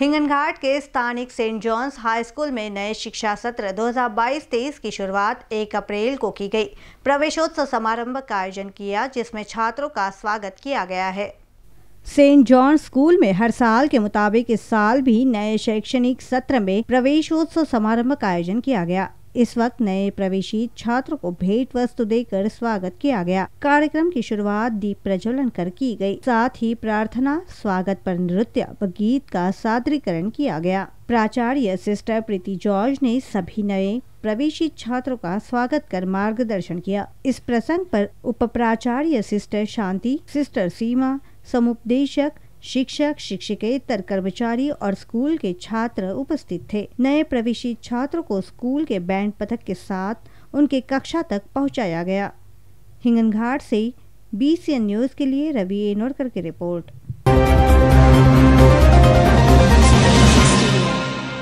हिंगनघाट के स्थानिक Saint Johns high school में नए शिक्षा सत्र 2022-23 की शुरुआत 1 अप्रैल को की गई प्रवेशोत्सव समारंभ का आयोजन किया जिसमें छात्रों का स्वागत किया गया है सेंट जॉन स्कूल में हर साल के मुताबिक इस साल भी नए शैक्षणिक सत्र में प्रवेशोत्सव समारंभ का आयोजन किया गया इस वक्त नए प्रवेशी छात्र को भेंट वस्तु देकर स्वागत किया गया कार्यक्रम की शुरुआत दीप प्रज्वलन कर की गई साथ ही प्रार्थना स्वागत पर नृत्य व गीत का सादरीकरण किया गया प्राचार्य सिस्टर प्रीति जॉर्ज ने सभी नए प्रवेशी छात्रों का स्वागत कर मार्गदर्शन किया इस प्रसंग पर उप प्राचार्य सिस्टर शांति सिस्टर सीमा समुपदेशक शिक्षक शिक्षिकेतर कर्मचारी और स्कूल के छात्र उपस्थित थे नए प्रवेशी छात्रों को स्कूल के बैंड पथक के साथ उनके कक्षा तक पहुंचाया गया हिंगनघाट से बी न्यूज़ के लिए रवि एनोरकर की रिपोर्ट